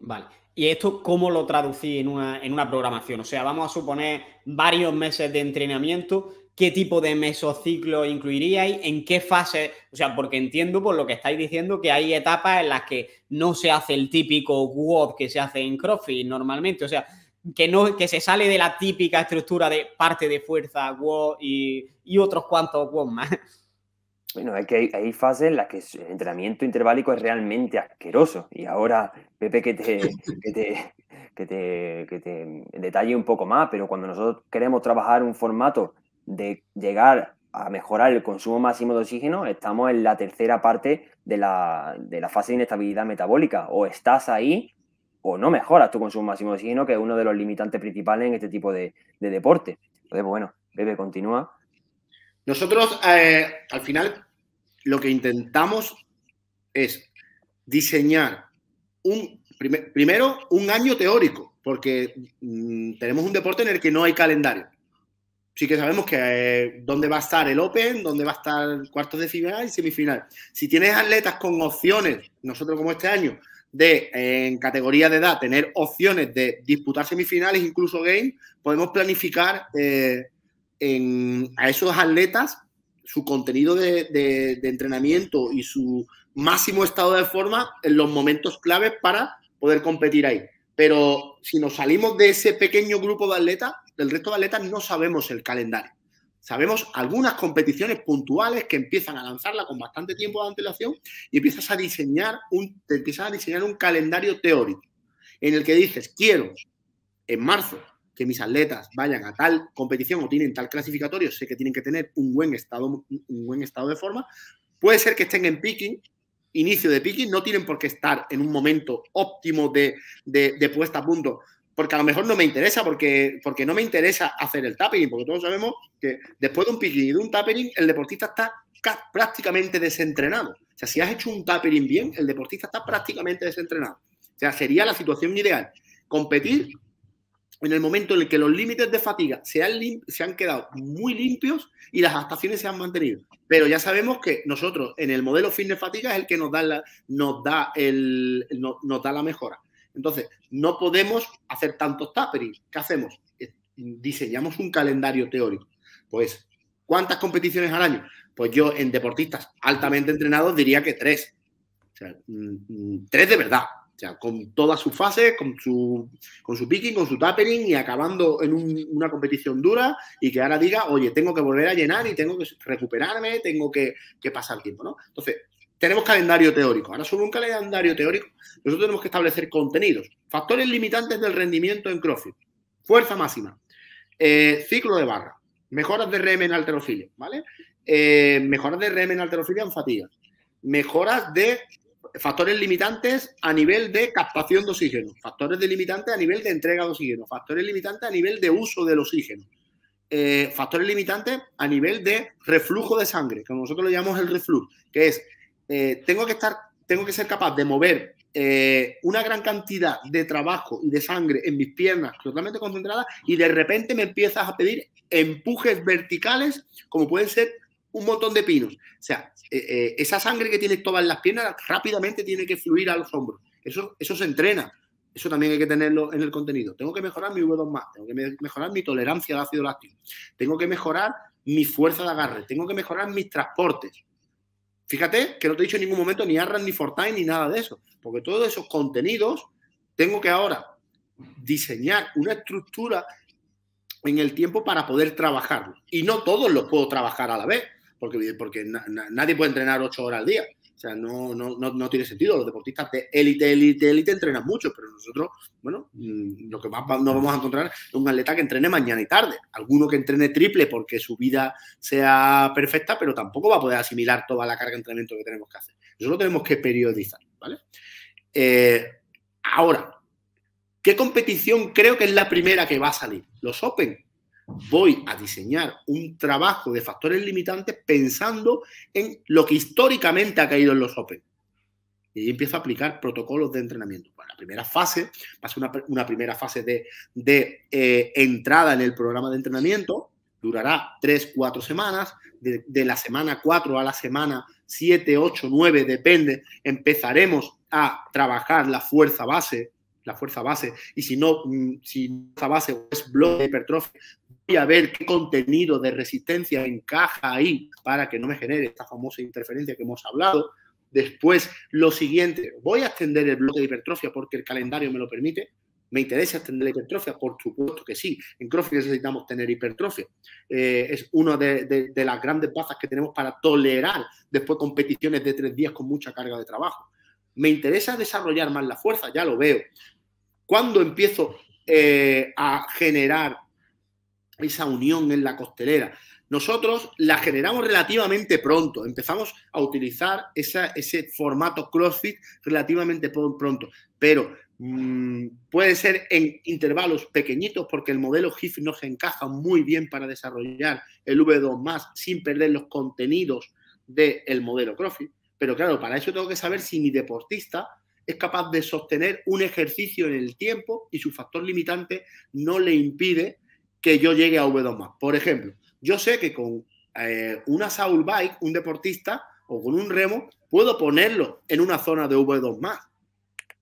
Vale. ¿Y esto cómo lo traducí en una, en una programación? O sea, vamos a suponer varios meses de entrenamiento. ¿Qué tipo de mesociclo incluiríais? ¿En qué fase? O sea, porque entiendo por lo que estáis diciendo que hay etapas en las que no se hace el típico WOD que se hace en CrossFit normalmente. O sea, que, no, que se sale de la típica estructura de parte de fuerza, WOD y, otros cuantos WOD más. Bueno, es que hay, fases en las que el entrenamiento interválico es realmente asqueroso. Y ahora, Pepe, que te, te, te, detalle un poco más, pero cuando nosotros queremos trabajar un formato de llegar a mejorar el consumo máximo de oxígeno, estamos en la tercera parte de la, fase de inestabilidad metabólica. O estás ahí o no mejoras tu consumo máximo de oxígeno, que es uno de los limitantes principales en este tipo de, de deporte. Entonces, pues bueno, Pepe, continúa. Nosotros, eh, al final, lo que intentamos es diseñar un, primero un año teórico, porque mm, tenemos un deporte en el que no hay calendario. Sí que sabemos que eh, dónde va a estar el Open, dónde va a estar cuartos de final y semifinal. Si tienes atletas con opciones, nosotros como este año, de en categoría de edad tener opciones de disputar semifinales, incluso game, podemos planificar eh, a esos atletas su contenido de, entrenamiento y su máximo estado de forma en los momentos claves para poder competir ahí. Pero si nos salimos de ese pequeño grupo de atletas, del resto de atletas no sabemos el calendario. Sabemos algunas competiciones puntuales que empiezan a lanzarla con bastante tiempo de antelación y empiezas a diseñar un, te empiezas a diseñar un calendario teórico en el que dices, quiero en marzo que mis atletas vayan a tal competición o tienen tal clasificatorio, sé que tienen que tener un buen estado, un buen estado de forma. Puede ser que estén en picking, inicio de picking, no tienen por qué estar en un momento óptimo de, puesta a punto, porque a lo mejor no me interesa, porque, porque no me interesa hacer el tapering, porque todos sabemos que después de un picking y de un tapering, el deportista está prácticamente desentrenado. O sea, si has hecho un tapering bien, el deportista está prácticamente desentrenado. O sea, sería la situación ideal. Competir en el momento en el que los límites de fatiga se han, quedado muy limpios y las adaptaciones se han mantenido. Pero ya sabemos que nosotros en el modelo fin fatiga es el que nos da la, mejora. Entonces, no podemos hacer tantos taperis, ¿Qué hacemos? Eh, diseñamos un calendario teórico. Pues, ¿cuántas competiciones al año? Pues yo en deportistas altamente entrenados diría que tres. O sea, mm, mm, tres de verdad, o sea, con todas sus fases, con su, con su picking, con su tapering y acabando en una competición dura y que ahora diga, oye, tengo que volver a llenar y tengo que recuperarme, tengo que, que pasar tiempo, ¿no? Entonces, tenemos calendario teórico. Ahora, sobre un calendario teórico, nosotros tenemos que establecer contenidos, factores limitantes del rendimiento en CrossFit, fuerza máxima, eh, ciclo de barra, mejoras de RM en alterofilia, ¿vale? Eh, mejoras de RM en alterofilia en fatiga, mejoras de factores limitantes a nivel de captación de oxígeno, factores limitantes a nivel de entrega de oxígeno, factores limitantes a nivel de uso del oxígeno, eh, factores limitantes a nivel de reflujo de sangre, que nosotros lo llamamos el reflujo, que es eh, tengo que estar, tengo que ser capaz de mover eh, una gran cantidad de trabajo y de sangre en mis piernas totalmente concentradas y de repente me empiezas a pedir empujes verticales como pueden ser un montón de pinos. O sea, eh, eh, esa sangre que tienes todas las piernas rápidamente tiene que fluir a los hombros. Eso, eso se entrena. Eso también hay que tenerlo en el contenido. Tengo que mejorar mi V2 más, tengo que mejorar mi tolerancia al ácido láctico, tengo que mejorar mi fuerza de agarre, tengo que mejorar mis transportes. Fíjate que no te he dicho en ningún momento ni Arran ni Fortine ni nada de eso, porque todos esos contenidos tengo que ahora diseñar una estructura en el tiempo para poder trabajarlo. Y no todos los puedo trabajar a la vez porque, nadie puede entrenar ocho horas al día. O sea, no, tiene sentido. Los deportistas de élite, élite, élite entrenan mucho, pero nosotros, bueno, mm, lo que más nos vamos a encontrar es un atleta que entrene mañana y tarde. Alguno que entrene triple porque su vida sea perfecta, pero tampoco va a poder asimilar toda la carga de entrenamiento que tenemos que hacer. Eso lo tenemos que periodizar, ¿vale? Eh, ahora, ¿qué competición creo que es la primera que va a salir? Los Open, voy a diseñar un trabajo de factores limitantes pensando en lo que históricamente ha caído en los Open. Y empiezo a aplicar protocolos de entrenamiento. Bueno, la primera fase va a ser una, primera fase de, eh, entrada en el programa de entrenamiento. Durará 3, 4 semanas. De, la semana 4 a la semana 7, 8, 9, depende. Empezaremos a trabajar la fuerza base la fuerza base, y si no, mm, si esa base es bloque de hipertrofia, a ver qué contenido de resistencia encaja ahí para que no me genere esta famosa interferencia que hemos hablado. Después, lo siguiente, voy a extender el bloque de hipertrofia porque el calendario me lo permite. ¿Me interesa extender la hipertrofia? Por supuesto que sí. En CrossFit necesitamos tener hipertrofia. Eh, es una de, las grandes bazas que tenemos para tolerar después competiciones de tres días con mucha carga de trabajo. ¿Me interesa desarrollar más la fuerza? Ya lo veo. cuando empiezo eh, a generar esa unión en la costelera. Nosotros la generamos relativamente pronto, empezamos a utilizar ese formato CrossFit relativamente pronto, pero mm, puede ser en intervalos pequeñitos porque el modelo HIF nos encaja muy bien para desarrollar el V2 más sin perder los contenidos del modelo CrossFit. Pero claro, para eso tengo que saber si mi deportista es capaz de sostener un ejercicio en el tiempo y su factor limitante no le impide que yo llegue a V2 Por ejemplo, yo sé que con eh, una Saul Bike, un deportista o con un remo, puedo ponerlo en una zona de V2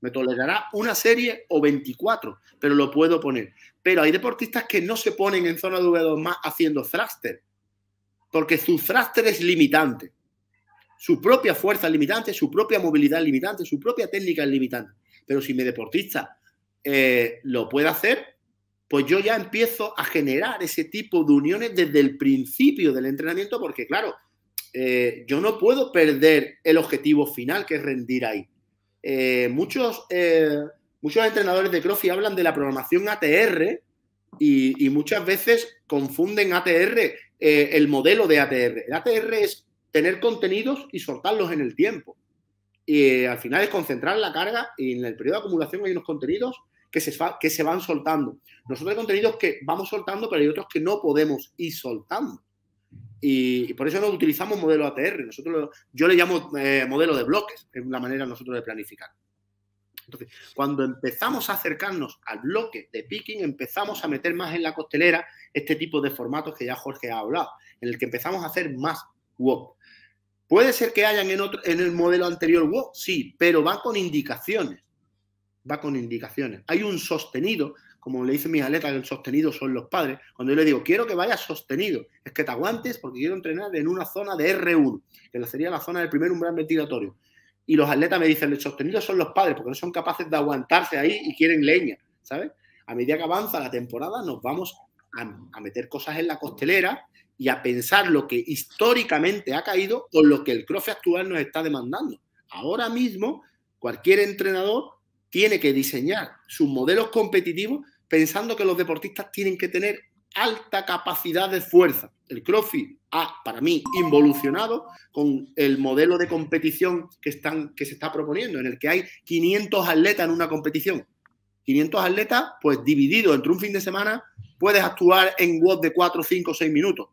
Me tolerará una serie o 24, pero lo puedo poner. Pero hay deportistas que no se ponen en zona de V2 más haciendo thruster, porque su thruster es limitante. Su propia fuerza es limitante, su propia movilidad es limitante, su propia técnica es limitante. Pero si mi deportista eh, lo puede hacer, pues yo ya empiezo a generar ese tipo de uniones desde el principio del entrenamiento, porque claro, eh, yo no puedo perder el objetivo final, que es rendir ahí. Eh, muchos, eh, muchos entrenadores de CrossFit hablan de la programación ATR y, y muchas veces confunden ATR, el modelo de ATR. El ATR es tener contenidos y soltarlos en el tiempo. Y al final es concentrar la carga y en el periodo de acumulación hay unos contenidos que se, que se van soltando. Nosotros hay contenidos que vamos soltando, pero hay otros que no podemos ir soltando. Y, por eso no utilizamos modelo ATR. Nosotros yo le llamo eh, modelo de bloques, es la manera nosotros de planificar. Entonces, cuando empezamos a acercarnos al bloque de picking, empezamos a meter más en la costelera este tipo de formatos que ya Jorge ha hablado, en el que empezamos a hacer más WOP. Puede ser que hayan en, en el modelo anterior WOP, sí, pero va con indicaciones va con indicaciones. Hay un sostenido, como le dicen mis atletas, el sostenido son los padres. Cuando yo le digo, quiero que vaya sostenido, es que te aguantes porque quiero entrenar en una zona de R1, que sería la zona del primer umbral ventilatorio. Y los atletas me dicen, el sostenido son los padres porque no son capaces de aguantarse ahí y quieren leña, ¿sabes? A medida que avanza la temporada, nos vamos a, meter cosas en la costelera y a pensar lo que históricamente ha caído o lo que el CrossFit actual nos está demandando. Ahora mismo, cualquier entrenador tiene que diseñar sus modelos competitivos pensando que los deportistas tienen que tener alta capacidad de fuerza. El CrossFit ha, para mí, involucionado con el modelo de competición que, están, que se está proponiendo, en el que hay 500 atletas en una competición. 500 atletas, pues dividido entre un fin de semana, puedes actuar en WOD de 4, 5, 6 minutos.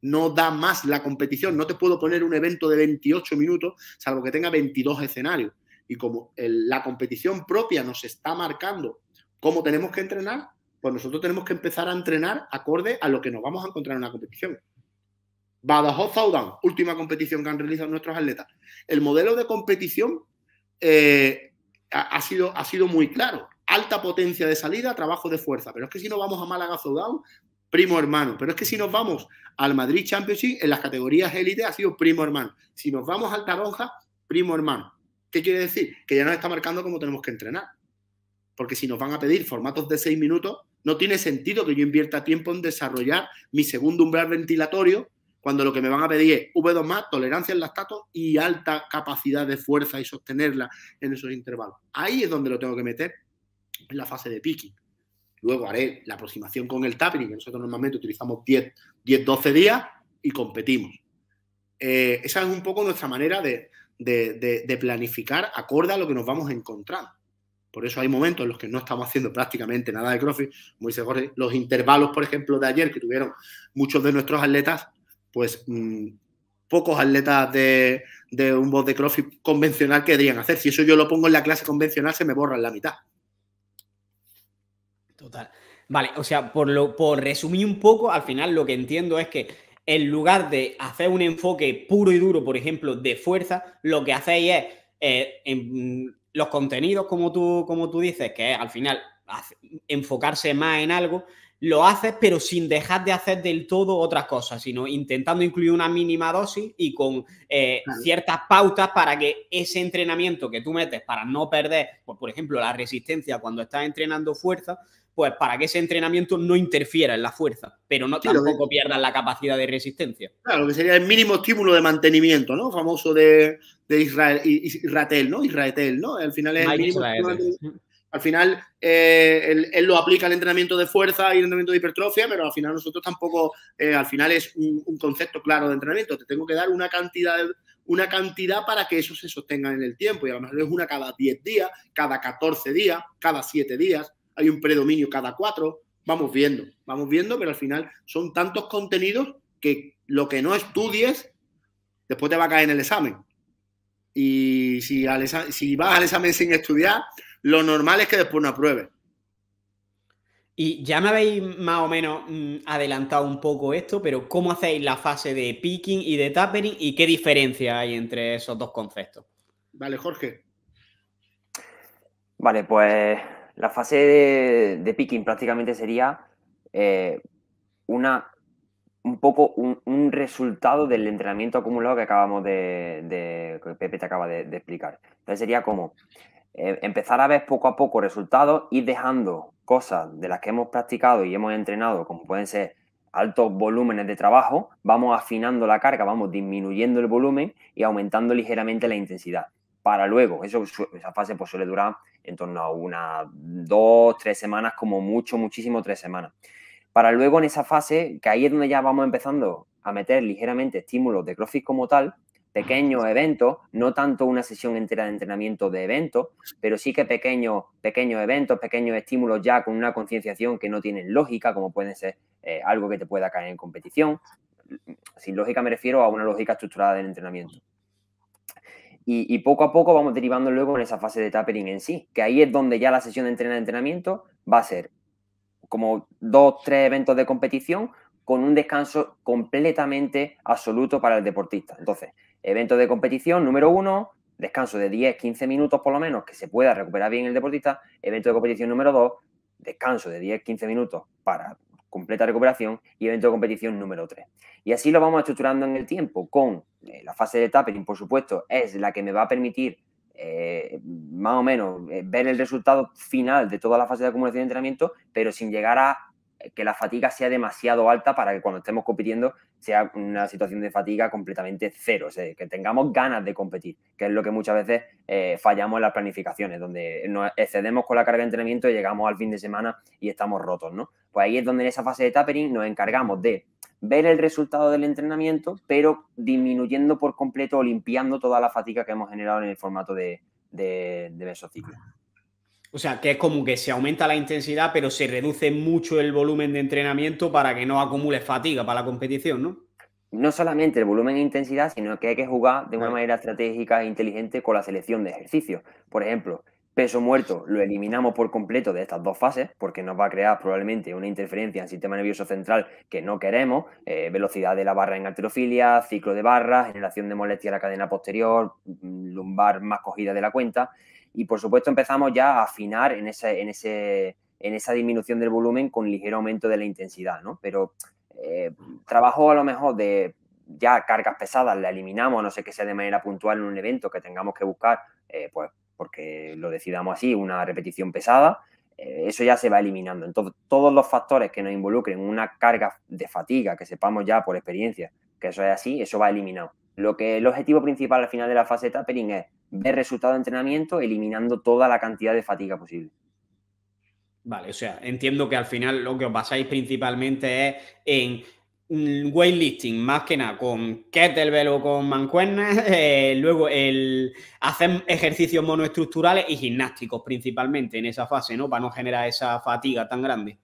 No da más la competición, no te puedo poner un evento de 28 minutos, salvo que tenga 22 escenarios y como la competición propia nos está marcando cómo tenemos que entrenar, pues nosotros tenemos que empezar a entrenar acorde a lo que nos vamos a encontrar en la competición. Badajoz zaudán última competición que han realizado nuestros atletas. El modelo de competición eh, ha, sido, ha sido muy claro. Alta potencia de salida, trabajo de fuerza. Pero es que si nos vamos a Málaga Southdown, primo hermano. Pero es que si nos vamos al Madrid Championship, en las categorías élite ha sido primo hermano. Si nos vamos al Taronja, primo hermano. ¿Qué quiere decir? Que ya nos está marcando cómo tenemos que entrenar. Porque si nos van a pedir formatos de 6 minutos, no tiene sentido que yo invierta tiempo en desarrollar mi segundo umbral ventilatorio cuando lo que me van a pedir es V2 más, tolerancia en lactato y alta capacidad de fuerza y sostenerla en esos intervalos. Ahí es donde lo tengo que meter, en la fase de picking. Luego haré la aproximación con el tapping, que nosotros normalmente utilizamos 10-12 días y competimos. Eh, esa es un poco nuestra manera de, de, planificar acorde a lo que nos vamos encontrando. Por eso hay momentos en los que no estamos haciendo prácticamente nada de CrossFit, como dice los intervalos, por ejemplo, de ayer que tuvieron muchos de nuestros atletas, pues mm, pocos atletas de, un box de CrossFit convencional querrían hacer. Si eso yo lo pongo en la clase convencional, se me borra la mitad. Total. Vale, o sea, por, lo, por resumir un poco, al final lo que entiendo es que en lugar de hacer un enfoque puro y duro, por ejemplo, de fuerza, lo que hacéis es eh, los contenidos, como tú, como tú dices, que al final enfocarse más en algo, lo haces, pero sin dejar de hacer del todo otras cosas, sino intentando incluir una mínima dosis y con eh, ciertas pautas para que ese entrenamiento que tú metes para no perder, pues, por ejemplo, la resistencia cuando estás entrenando fuerza, pues para que ese entrenamiento no interfiera en la fuerza, pero no tampoco pierda la capacidad de resistencia. Claro, que sería el mínimo estímulo de mantenimiento, ¿no? Famoso de, de Israel, Israel, ¿no? Israel, ¿no? Al final es el al final eh, él, lo aplica al entrenamiento de fuerza y el entrenamiento de hipertrofia, pero al final nosotros tampoco, eh, al final es un, concepto claro de entrenamiento. Te tengo que dar una cantidad, una cantidad para que eso se sostenga en el tiempo. Y a lo mejor es una cada 10 días, cada 14 días, cada 7 días hay un predominio cada cuatro. Vamos viendo, vamos viendo, pero al final son tantos contenidos que lo que no estudies después te va a caer en el examen. Y si, vas al examen sin estudiar, lo normal es que después no apruebes. Y ya me habéis más o menos mm, adelantado un poco esto, pero ¿cómo hacéis la fase de picking y de tapering y qué diferencia hay entre esos dos conceptos? Vale, Jorge. Vale, pues la fase de, picking prácticamente sería eh, una, un poco un, resultado del entrenamiento acumulado que acabamos de, que Pepe te acaba de, explicar. Entonces sería como eh, empezar a ver poco a poco resultados y dejando cosas de las que hemos practicado y hemos entrenado, como pueden ser altos volúmenes de trabajo, vamos afinando la carga, vamos disminuyendo el volumen y aumentando ligeramente la intensidad para luego. Eso, esa fase pues, suele durar en torno a una, dos, tres semanas, como mucho, muchísimo tres semanas. Para luego en esa fase, que ahí es donde ya vamos empezando a meter ligeramente estímulos de CrossFit como tal, pequeños eventos, no tanto una sesión entera de entrenamiento de eventos, pero sí que pequeños, eventos, pequeños estímulos ya con una concienciación que no tienen lógica, como puede ser eh, algo que te pueda caer en competición. Sin lógica me refiero a una lógica estructurada del entrenamiento. Y, poco a poco vamos derivando luego en esa fase de tapering en sí, que ahí es donde ya la sesión de entrenamiento va a ser como dos, tres eventos de competición con un descanso completamente absoluto para el deportista. Entonces, evento de competición número uno, descanso de 10, 15 minutos por lo menos, que se pueda recuperar bien el deportista. Evento de competición número dos, descanso de 10, 15 minutos para completa recuperación y evento de competición número 3. Y así lo vamos estructurando en el tiempo con eh, la fase de tapering, por supuesto, es la que me va a permitir eh, más o menos eh, ver el resultado final de toda la fase de acumulación de entrenamiento, pero sin llegar a que la fatiga sea demasiado alta para que cuando estemos compitiendo sea una situación de fatiga completamente cero, o que tengamos ganas de competir, que es lo que muchas veces eh, fallamos en las planificaciones, donde nos excedemos con la carga de entrenamiento y llegamos al fin de semana y estamos rotos, ¿no? Pues ahí es donde en esa fase de tapering nos encargamos de ver el resultado del entrenamiento, pero disminuyendo por completo o limpiando toda la fatiga que hemos generado en el formato de, de, de mesociclo. O sea, que es como que se aumenta la intensidad, pero se reduce mucho el volumen de entrenamiento para que no acumule fatiga para la competición, ¿no? No solamente el volumen e intensidad, sino que hay que jugar de una manera estratégica e inteligente con la selección de ejercicios. Por ejemplo, peso muerto lo eliminamos por completo de estas dos fases, porque nos va a crear probablemente una interferencia en el sistema nervioso central que no queremos, eh, velocidad de la barra en arterofilia, ciclo de barra, generación de molestia en la cadena posterior, mm, lumbar más cogida de la cuenta. Y por supuesto empezamos ya a afinar en, ese, en, ese, en esa disminución del volumen con ligero aumento de la intensidad, ¿no? Pero eh, trabajo a lo mejor de ya cargas pesadas, la eliminamos, no sé que sea de manera puntual en un evento que tengamos que buscar, eh, pues porque lo decidamos así, una repetición pesada, eh, eso ya se va eliminando. Entonces, todos los factores que nos involucren, una carga de fatiga, que sepamos ya por experiencia que eso es así, eso va eliminado. Lo que el objetivo principal al final de la fase de tapering es ver resultado de entrenamiento eliminando toda la cantidad de fatiga posible. Vale, o sea, entiendo que al final lo que os basáis principalmente es en mm, weightlifting, más que nada, con kettlebell o con mancuernas, eh, luego el hacer ejercicios monoestructurales y gimnásticos principalmente en esa fase, ¿no? Para no generar esa fatiga tan grande.